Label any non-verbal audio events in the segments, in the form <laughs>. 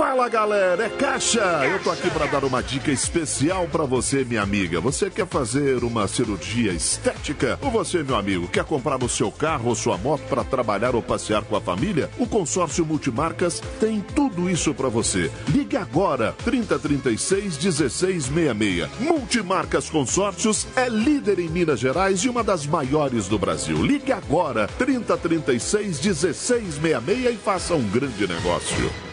Fala galera, é Caixa. Caixa. Eu tô aqui para dar uma dica especial para você, minha amiga. Você quer fazer uma cirurgia estética? Ou você, meu amigo, quer comprar o seu carro ou sua moto para trabalhar ou passear com a família? O consórcio Multimarcas tem tudo isso para você. Ligue agora 3036 1666. Multimarcas Consórcios é líder em Minas Gerais e uma das maiores do Brasil. Ligue agora 3036 1666 e faça um grande negócio.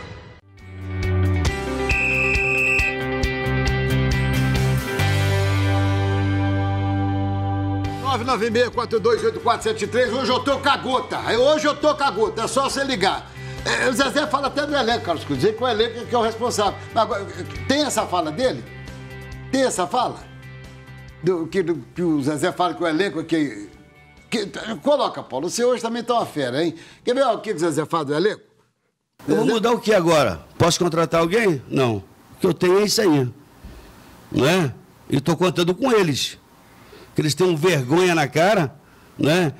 996428473. Hoje eu tô com a gota. É, hoje eu tô com a gota. É só você ligar. É, o Zezé fala até do elenco, Carlos Cruz. que o elenco é que é o responsável. Agora, tem essa fala dele? Tem essa fala? Do, que, do, que o Zezé fala que o elenco é que. que coloca, Paulo. Você hoje também tá uma fera, hein? Quer ver ó, o que o Zezé fala do elenco? Eu vou mudar o que agora? Posso contratar alguém? Não. O que eu tenho é isso aí. Né? E estou contando com eles que eles tenham vergonha na cara, né?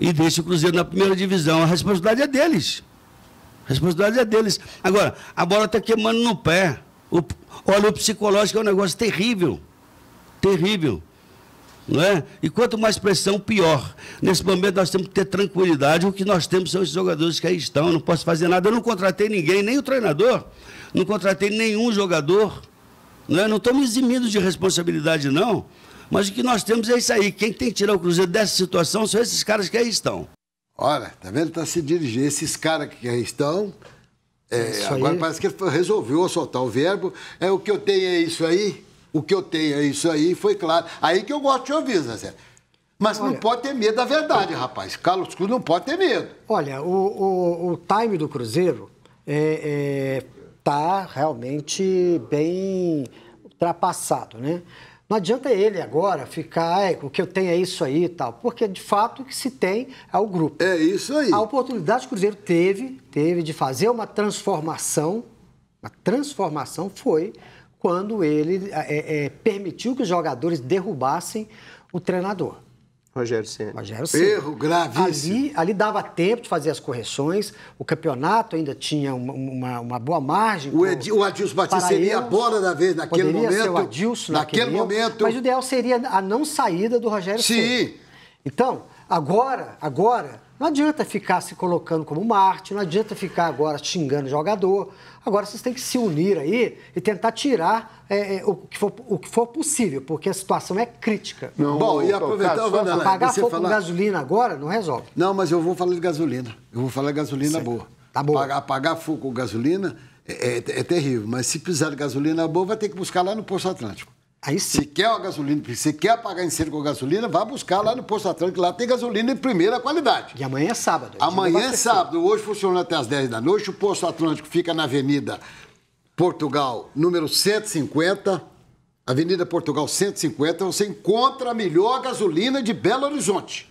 E deixa o Cruzeiro na primeira divisão. A responsabilidade é deles. A responsabilidade é deles. Agora, a bola está queimando no pé. O, olha, o psicológico é um negócio terrível. Terrível. Não é? E quanto mais pressão, pior. Nesse momento nós temos que ter tranquilidade. O que nós temos são os jogadores que aí estão. Eu não posso fazer nada. Eu não contratei ninguém, nem o treinador. Não contratei nenhum jogador. Não é? eximidos me eximindo de responsabilidade, não. Mas o que nós temos é isso aí. Quem tem que tirar o Cruzeiro dessa situação são esses caras que aí estão. Olha, tá vendo? Tá se dirigindo. Esses caras que aí estão. É, é agora aí. parece que resolveu soltar o verbo. É o que eu tenho é isso aí. O que eu tenho é isso aí, foi claro. Aí que eu gosto de ouvir, Zé Zé. Mas olha, não pode ter medo da verdade, rapaz. Carlos Cruz não pode ter medo. Olha, o, o, o time do Cruzeiro é, é, tá realmente bem ultrapassado, né? Não adianta ele agora ficar, o que eu tenho é isso aí e tal, porque de fato o que se tem é o grupo. É isso aí. A oportunidade que o Cruzeiro teve, teve de fazer uma transformação, uma transformação foi quando ele é, é, permitiu que os jogadores derrubassem o treinador. Rogério Senna. Rogério Senna. Erro gravíssimo. Ali, ali dava tempo de fazer as correções, o campeonato ainda tinha uma, uma, uma boa margem. O, Edi, o Adilson Batista seria eles, a bola da vez naquele poderia momento. Ser o Adilson naquele, naquele momento. Mas o ideal seria a não saída do Rogério Sim. Senna. Sim. Então, agora, agora não adianta ficar se colocando como Marte, não adianta ficar agora xingando jogador. Agora vocês têm que se unir aí e tentar tirar é, é o, que for, o que for possível, porque a situação é crítica. Não, Bom, e aproveitar... o Vandana, pagar fogo falar... com gasolina agora não resolve. Não, mas eu vou falar de gasolina. Eu vou falar de gasolina boa. Tá bom. Pagar, pagar fogo com gasolina é, é, é terrível, mas se precisar de gasolina boa, vai ter que buscar lá no Poço Atlântico. Aí Se quer a gasolina, se quer pagar incêndio com gasolina, vá buscar lá no posto Atlântico, lá tem gasolina de primeira qualidade. E amanhã é sábado. É amanhã é sábado. Hoje funciona até às 10 da noite. O posto Atlântico fica na Avenida Portugal, número 150. Avenida Portugal 150, você encontra a melhor gasolina de Belo Horizonte.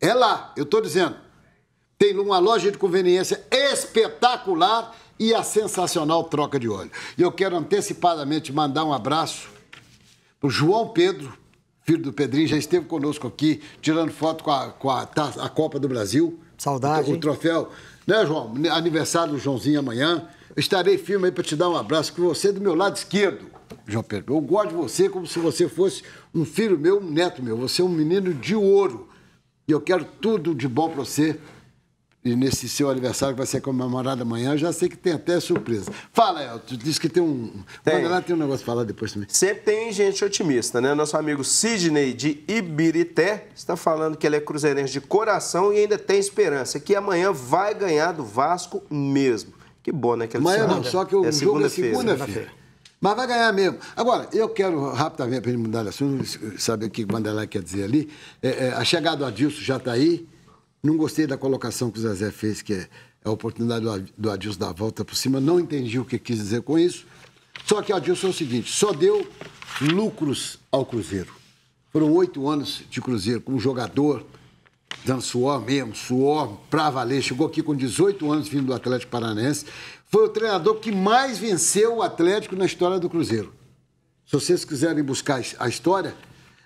É lá, eu estou dizendo. Tem uma loja de conveniência espetacular e a sensacional troca de óleo. E eu quero antecipadamente mandar um abraço o João Pedro, filho do Pedrinho, já esteve conosco aqui, tirando foto com a, com a, a Copa do Brasil. Saudade. O, troféu. Né, João? Aniversário do Joãozinho amanhã. Estarei firme aí para te dar um abraço, com você é do meu lado esquerdo, João Pedro. Eu gosto de você como se você fosse um filho meu, um neto meu. Você é um menino de ouro. E eu quero tudo de bom para você e nesse seu aniversário que vai ser comemorado amanhã, já sei que tem até surpresa. Fala, Elton tu disse que tem um. Tem. lá, tem um negócio para falar depois também. Sempre tem gente otimista, né? Nosso amigo Sidney de Ibirité está falando que ele é cruzeirense de coração e ainda tem esperança, que amanhã vai ganhar do Vasco mesmo. Que bom, né? Que amanhã não, só que o é jogo segunda é segunda-feira. Mas vai ganhar mesmo. Agora, eu quero, rapidamente, para ele mudar de assunto, saber o que o Vanderlei quer dizer ali. É, é, a chegada do Adilson já está aí. Não gostei da colocação que o Zezé fez, que é a oportunidade do Adilson dar a volta por cima. Não entendi o que quis dizer com isso. Só que o Adilson é o seguinte: só deu lucros ao Cruzeiro. Foram oito anos de Cruzeiro como jogador, dando suor mesmo, suor pra valer. Chegou aqui com 18 anos vindo do Atlético Paranaense. Foi o treinador que mais venceu o Atlético na história do Cruzeiro. Se vocês quiserem buscar a história,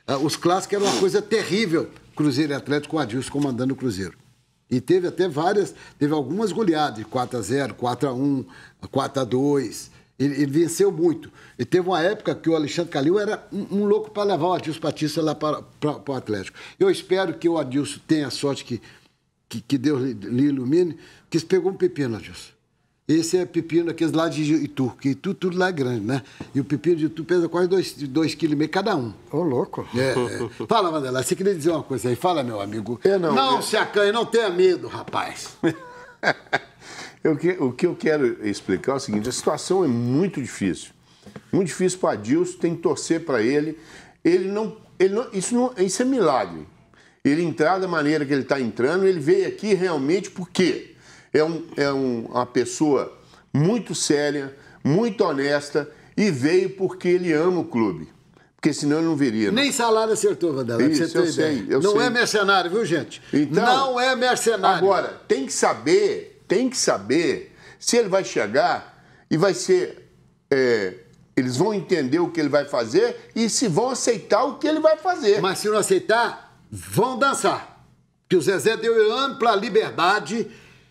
eh, os clássicos eram uma coisa terrível Cruzeiro e Atlético, com o Adilson comandando o Cruzeiro. E teve até várias, teve algumas goleadas, 4 x 0 4 x 1 4 x 2 ele, ele venceu muito. E teve uma época que o Alexandre Calil era um, um louco para levar o Adilson Batista lá para o Atlético. Eu espero que o Adilson tenha a sorte que, que, que Deus lhe, lhe ilumine, porque se pegou um pepino, Adilson. Esse é pepino, aqueles lá de Itu, que Itu tudo lá é grande, né? E o pepino de Itu pesa quase 2,5 kg cada um. Ô, louco. É, é. Fala, Mandela, você queria dizer uma coisa aí? Fala, meu amigo. não. Não eu... se acanhe, não tenha medo, rapaz. <laughs> eu que, o que eu quero explicar é o seguinte, a situação é muito difícil. Muito difícil para Adilson, tem que torcer para ele. Ele não, ele não, isso não... Isso é milagre. Ele entrar da maneira que ele está entrando, ele veio aqui realmente por quê? é, um, é um, uma pessoa muito séria, muito honesta e veio porque ele ama o clube. Porque senão ele não viria. Não. Né? Nem salário acertou, Vandela. Isso, eu sei, eu não é sei. é mercenário, viu, gente? Então, não é mercenário. Agora, tem que saber, tem que saber se ele vai chegar e vai ser. É, eles vão entender o que ele vai fazer e se vão aceitar o que ele vai fazer. Mas se não aceitar, vão dançar. Que o Zezé deu ampla liberdade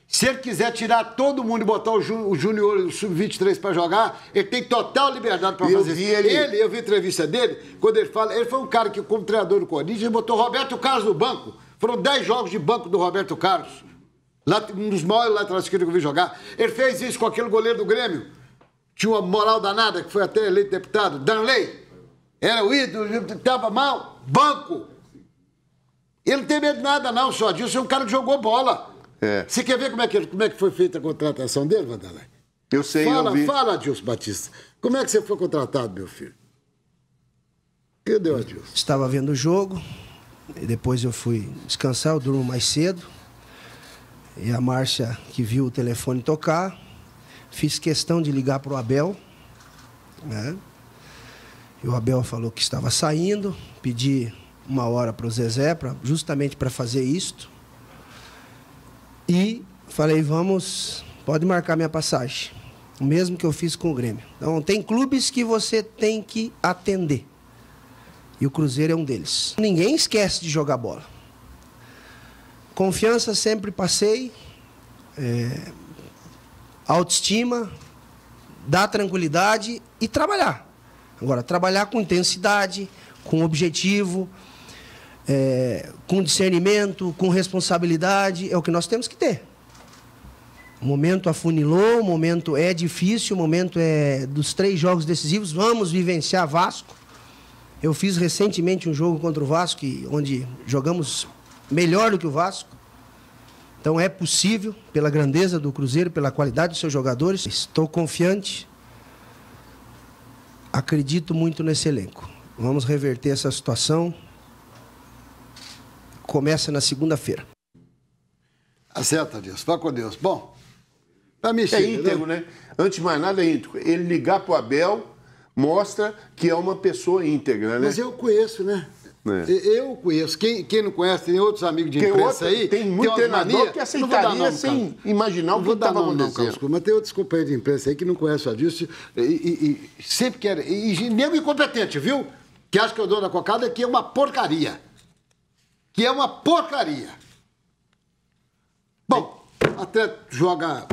se ele quiser tirar todo mundo e botar o, Júnior o Sub-23 para jogar, ele tem total liberdade para fazer isso. Ele... ele, eu vi a entrevista dele, quando ele fala, ele foi um cara que, como treinador do Corinthians, botou Roberto Carlos no banco. Foram 10 jogos de banco do Roberto Carlos. Um dos maiores laterais atrás que eu vi jogar. Ele fez isso com aquele goleiro do Grêmio. Tinha uma moral danada, que foi até eleito deputado. Danley. Era o ídolo, estava mal. Banco. Ele não tem medo de nada, não, só disso. É um cara que jogou bola. É. Você quer ver como é, que, como é que foi feita a contratação dele, Vanderlei? Eu sei, fala, eu vi. Fala, Adilson Batista. Como é que você foi contratado, meu filho? Que deu, Adilson? Estava vendo o jogo, depois eu fui descansar, eu durmo mais cedo. E a Márcia, que viu o telefone tocar, fiz questão de ligar para o Abel, né? E o Abel falou que estava saindo, pedi uma hora para o Zezé, pra, justamente para fazer isto. E falei, vamos, pode marcar minha passagem. O mesmo que eu fiz com o Grêmio. Então, tem clubes que você tem que atender. E o Cruzeiro é um deles. Ninguém esquece de jogar bola. Confiança sempre passei. É, autoestima, dar tranquilidade e trabalhar. Agora, trabalhar com intensidade, com objetivo é, com discernimento, com responsabilidade, é o que nós temos que ter. O momento afunilou, o momento é difícil, o momento é dos três jogos decisivos, vamos vivenciar Vasco. Eu fiz recentemente um jogo contra o Vasco, onde jogamos melhor do que o Vasco. Então é possível, pela grandeza do Cruzeiro, pela qualidade dos seus jogadores. Estou confiante. Acredito muito nesse elenco. Vamos reverter essa situação começa na segunda-feira. Acerta, tá Deus. Vá com Deus. Bom, para mim é né? íntegro, né? Antes de mais nada, é íntegro. Ele ligar para o Abel mostra que é uma pessoa íntegra, né? Mas eu conheço, né? É. Eu conheço. Quem, quem não conhece, tem outros amigos de imprensa outro, aí. Tem muito tem treinador que aceitaria nome, sem imaginar o que tá estava acontecendo. mas tem outros companheiros de imprensa aí que não conhecem o Adilson e, e, e sempre querem... E, e nego incompetente, viu? Que acha que eu dou na cocada que é uma porcaria que é uma porcaria. Bom, até joga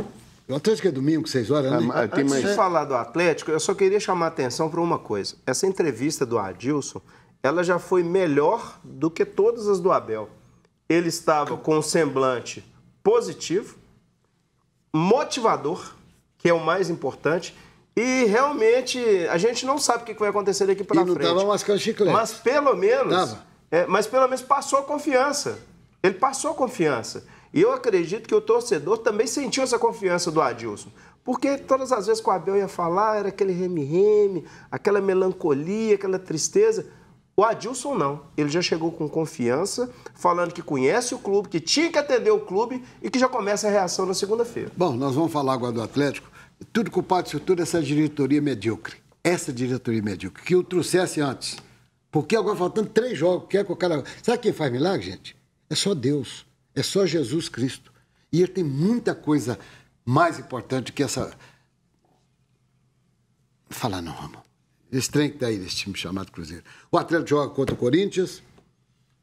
o Atlético é domingo, 6 horas, né? Ah, Antes mais... de falar do Atlético, eu só queria chamar a atenção para uma coisa. Essa entrevista do Adilson, ela já foi melhor do que todas as do Abel. Ele estava com um semblante positivo, motivador, que é o mais importante, e realmente a gente não sabe o que vai acontecer daqui para frente. E não estava mascando chiclete. Mas pelo menos... Tava é, mas pelo menos passou a confiança. Ele passou a confiança. E eu acredito que o torcedor também sentiu essa confiança do Adilson. Porque todas as vezes que o Abel ia falar, era aquele reme-reme, aquela melancolia, aquela tristeza. O Adilson não. Ele já chegou com confiança, falando que conhece o clube, que tinha que atender o clube e que já começa a reação na segunda-feira. Bom, nós vamos falar agora do Atlético. Tudo culpado disso tudo é essa diretoria medíocre. Essa diretoria medíocre. Que o trouxesse antes. Porque agora faltando três jogos, quer que é o cara. Sabe quem faz milagre, gente? É só Deus. É só Jesus Cristo. E ele tem muita coisa mais importante que essa. Falar não, Ramon. Esse trem que tá aí desse time chamado Cruzeiro. O Atlético joga contra o Corinthians,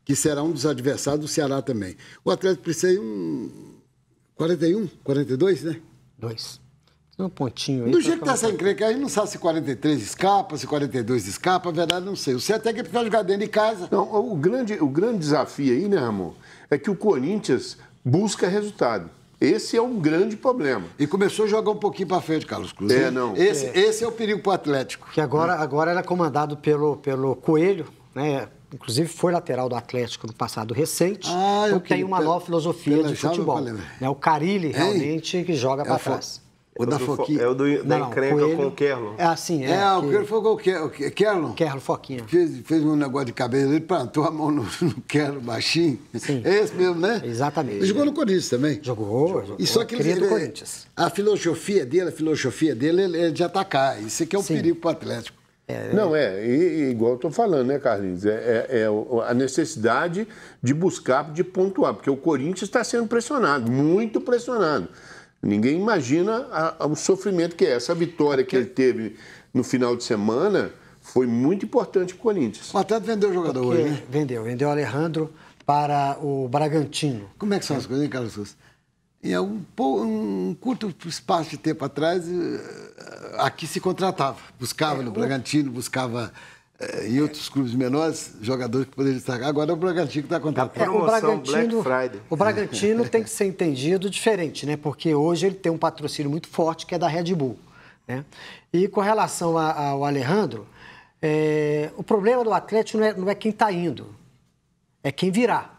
que será um dos adversários do Ceará também. O Atlético precisa de um. 41? 42, né? Dois um pontinho aí. Do jeito que tá essa encrenca, a gente não sabe se 43 escapa, se 42 escapa, a verdade não sei. O certo é que vai é jogar dentro de casa. Não, o grande, o grande desafio aí, né, Ramon, é que o Corinthians busca resultado. Esse é um grande problema. E começou a jogar um pouquinho para frente, Carlos Cruz. É, não. Esse é, esse é o perigo para o Atlético. Que agora, agora era comandado pelo, pelo Coelho, né? Inclusive foi lateral do Atlético no passado recente. Ah, então tem uma nova filosofia de futebol. Né? É o Carilli é, realmente que joga para trás. O, da Foquinha. É o do, não, da encrenca coelho. com o Kerlon. É assim, é. É, o Kerlon foi com o Kerlon. Kerlon Foquinha. Fez, fez um negócio de cabeça, ele plantou a mão no, <laughs> no Kerlon baixinho. Sim. É esse mesmo, né? Exatamente. Ele jogou no Corinthians também. Jogou. jogou. E só que ele, é, Corinthians. A filosofia dele, a filosofia dele é de atacar. Isso aqui é um Sim. perigo para o Atlético. É, é. não, é, e, e igual eu estou falando, né, Carlinhos? É, é, é, a necessidade de buscar, de pontuar, porque o Corinthians está sendo pressionado, muito pressionado. Ninguém imagina a, a, o sofrimento que é. Essa vitória que ele é. teve no final de semana foi muito importante para o Corinthians. O Atlético vendeu o jogador Porque hoje, né? Vendeu, vendeu o Alejandro para o Bragantino. Como é que são as coisas, hein, Carlos Souza? Em algum um curto espaço de tempo atrás, eh, aqui se contratava. Buscava é, no Bragantino, buscava é, em outros clubes menores, jogadores que poderiam destacar. Agora é o Bragantino que está contratando. É, o Bragantino, o Bragantino tem que ser entendido diferente, né? Porque hoje ele tem um patrocínio muito forte que é da Red Bull. Né? E com relação a, a, ao Alejandro, é, o problema do Atlético não é, não é quem está indo, é quem virá.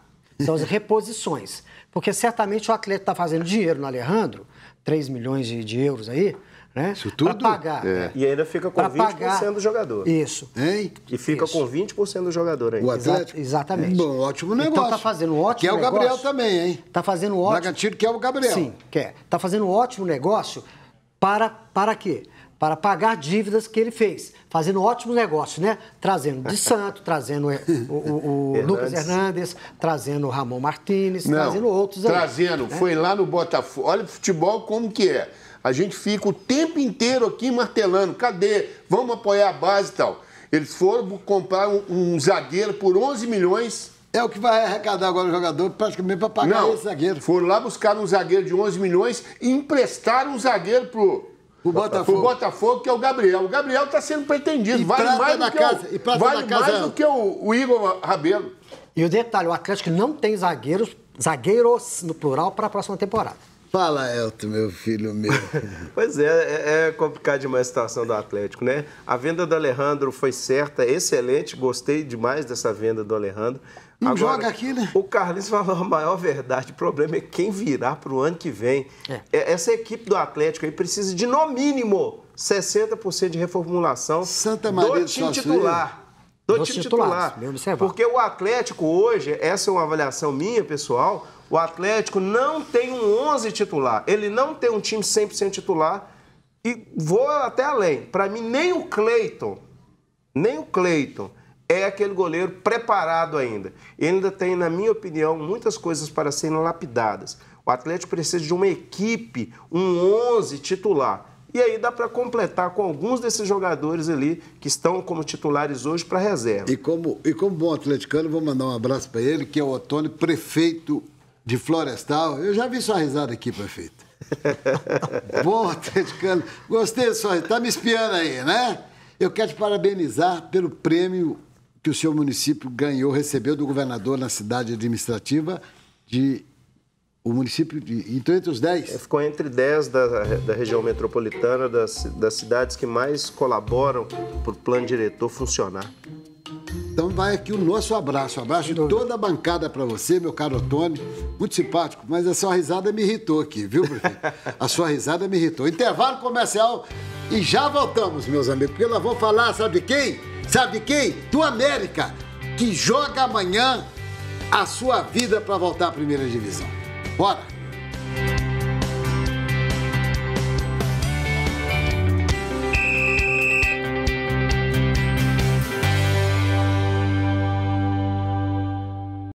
São as <laughs> reposições. Porque certamente o Atlético está fazendo dinheiro no Alejandro, 3 milhões de, de euros aí, né? Isso tudo? Para pagar. É. Né? E ainda fica com pra 20% pagar. do jogador. Isso. Hein? E fica Isso. com 20% do jogador ainda. O Atlético? exatamente. Bom, ótimo negócio. Então tá fazendo um ótimo negócio. Quer o Gabriel negócio. também, hein? Tá fazendo um ótimo... Bragantino quer o Gabriel. Sim, quer. Tá fazendo um ótimo negócio para, para quê? Para pagar dívidas que ele fez. Fazendo ótimo negócio, né? Trazendo de <laughs> Santo, trazendo é, o, o, o <laughs> Lucas Hernandes, trazendo o Ramon Martinez, trazendo outros. Trazendo, ali, né? foi lá no Botafogo. Olha o futebol como que é. A gente fica o tempo inteiro aqui martelando: cadê? Vamos apoiar a base e tal. Eles foram comprar um, um zagueiro por 11 milhões. É o que vai arrecadar agora o jogador, praticamente para pagar Não, esse zagueiro. Foram lá buscar um zagueiro de 11 milhões e emprestaram um zagueiro pro, o Botafogo. O Botafogo, que é o Gabriel. O Gabriel está sendo pretendido. E vale mais, do que, casa, o, vale mais do que o, o, Igor Rabelo. E o detalhe, o Atlético não tem zagueiros, zagueiros no plural, para a próxima temporada. Fala, Elton, meu filho meu. <laughs> pois é, é, é complicado demais a situação do Atlético, né? A venda do Alejandro foi certa, excelente, gostei demais dessa venda do Alejandro. Não Agora, joga aqui, né? O Carlinhos falou a maior verdade. O problema é quem virá para o ano que vem. É. é. Essa equipe do Atlético aí precisa de, no mínimo, 60% de reformulação Santa Maria né? do time titular. Do time titular. Porque o Atlético hoje, essa é uma avaliação minha, pessoal, o Atlético não tem um 11 titular. Ele não tem um time 100% titular. E vou até além. Para mim, nem o Cleiton, nem o Cleiton é aquele goleiro preparado ainda. Ele ainda tem, na minha opinião, muitas coisas para serem lapidadas. O Atlético precisa de uma equipe, um 11 titular. E aí dá para completar com alguns desses jogadores ali que estão como titulares hoje para reserva. E como, e como bom atleticano, vou mandar um abraço para ele, que é o Otônio, prefeito de Florestal. Eu já vi sua risada aqui, prefeito. <laughs> Bom, atleticano. Gostei da sua Está me espiando aí, né? Eu quero te parabenizar pelo prêmio que o seu município ganhou, recebeu do governador na cidade administrativa de o município, de, então, entre os 10? É, ficou entre 10 da, da região metropolitana, das, das cidades que mais colaboram para o plano diretor funcionar. Então vai aqui o nosso abraço, um abraço de toda a bancada para você, meu caro Tony. Muito simpático, mas a sua risada me irritou aqui, viu, prefeito? A sua risada me irritou. Intervalo comercial e já voltamos, meus amigos, porque nós vamos falar, sabe quem? Sabe quem? Do América, que joga amanhã a sua vida para voltar à primeira divisão. Bora!